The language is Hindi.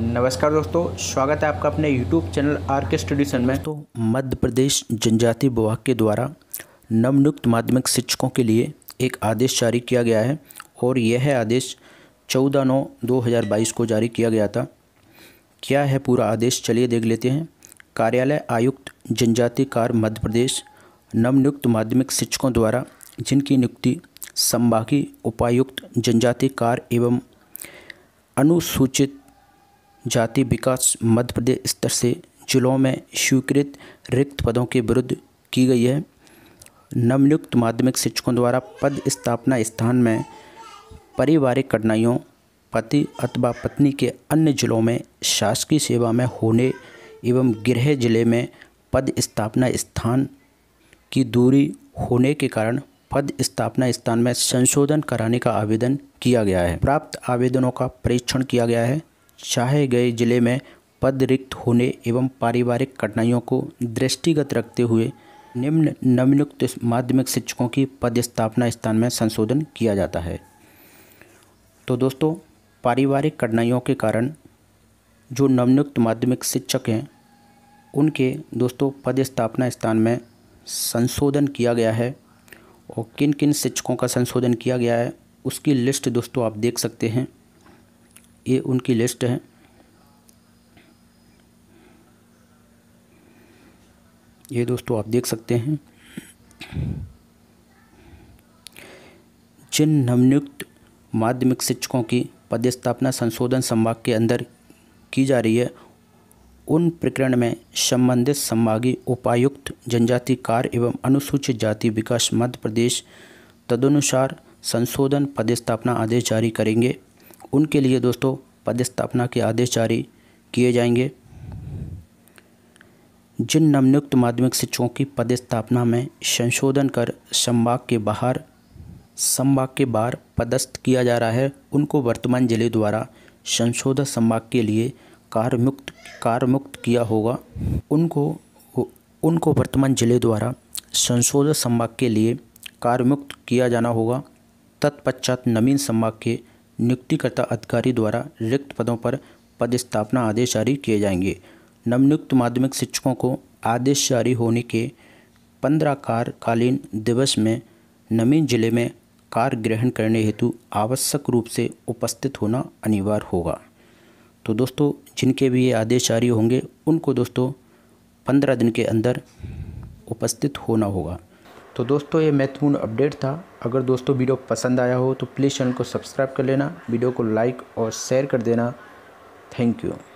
नमस्कार दोस्तों स्वागत है आपका अपने यूट्यूब चैनल आर के स्टडीसन में तो मध्य प्रदेश जनजाति विभाग के द्वारा नवनियुक्त माध्यमिक शिक्षकों के लिए एक आदेश जारी किया गया है और यह आदेश 14 नौ 2022 को जारी किया गया था क्या है पूरा आदेश चलिए देख लेते हैं कार्यालय आयुक्त जनजाति कार्य मध्य प्रदेश नवनियुक्त माध्यमिक शिक्षकों द्वारा जिनकी नियुक्ति संभागीय उपायुक्त जनजाति कार्य एवं अनुसूचित जाति विकास मध्य प्रदेश स्तर से जिलों में स्वीकृत रिक्त पदों के विरुद्ध की गई है नवनियुक्त माध्यमिक शिक्षकों द्वारा पद स्थापना स्थान में पारिवारिक कठिनाइयों पति अथवा पत्नी के अन्य जिलों में शासकीय सेवा में होने एवं गृह जिले में पद स्थापना स्थान की दूरी होने के कारण पद स्थापना स्थान में संशोधन कराने का आवेदन किया गया है प्राप्त आवेदनों का परीक्षण किया गया है चाहे गए जिले में पद रिक्त होने एवं पारिवारिक कठिनाइयों को दृष्टिगत रखते हुए निम्न नवनियुक्त माध्यमिक शिक्षकों की पद स्थापना स्थान में संशोधन किया जाता है तो दोस्तों पारिवारिक कठिनाइयों के कारण जो नवनियुक्त माध्यमिक शिक्षक हैं उनके दोस्तों पद स्थापना स्थान में संशोधन किया गया है और किन किन शिक्षकों का संशोधन किया गया है उसकी लिस्ट दोस्तों आप देख सकते हैं ये उनकी लिस्ट है ये दोस्तों आप देख सकते हैं जिन नवनियुक्त माध्यमिक शिक्षकों की पदस्थापना संशोधन संभाग के अंदर की जा रही है उन प्रकरण में संबंधित संभागीय उपायुक्त जनजाति कार्य एवं अनुसूचित जाति विकास मध्य प्रदेश तदनुसार संशोधन पदस्थापना आदेश जारी करेंगे उनके लिए दोस्तों पदस्थापना के आदेश जारी किए जाएंगे जिन नवनियुक्त माध्यमिक शिक्षकों की पदस्थापना में संशोधन कर संभाग के बाहर संभाग के बाहर पदस्थ किया जा रहा है उनको वर्तमान जिले द्वारा संशोधन संभाग के लिए कार्यमुक्त कार्यमुक्त किया होगा उनको उनको वर्तमान जिले द्वारा संशोधन संभाग के लिए कार्यमुक्त किया जाना होगा तत्पश्चात नवीन संभाग के नियुक्तिकर्ता अधिकारी द्वारा रिक्त पदों पर पदस्थापना आदेश जारी किए जाएंगे नवनियुक्त माध्यमिक शिक्षकों को आदेश जारी होने के पंद्रह कार्यकालीन दिवस में नवीन जिले में कार्य ग्रहण करने हेतु आवश्यक रूप से उपस्थित होना अनिवार्य होगा तो दोस्तों जिनके भी ये आदेश जारी होंगे उनको दोस्तों पंद्रह दिन के अंदर उपस्थित होना होगा तो दोस्तों ये महत्वपूर्ण अपडेट था अगर दोस्तों वीडियो पसंद आया हो तो प्लीज़ चैनल को सब्सक्राइब कर लेना वीडियो को लाइक और शेयर कर देना थैंक यू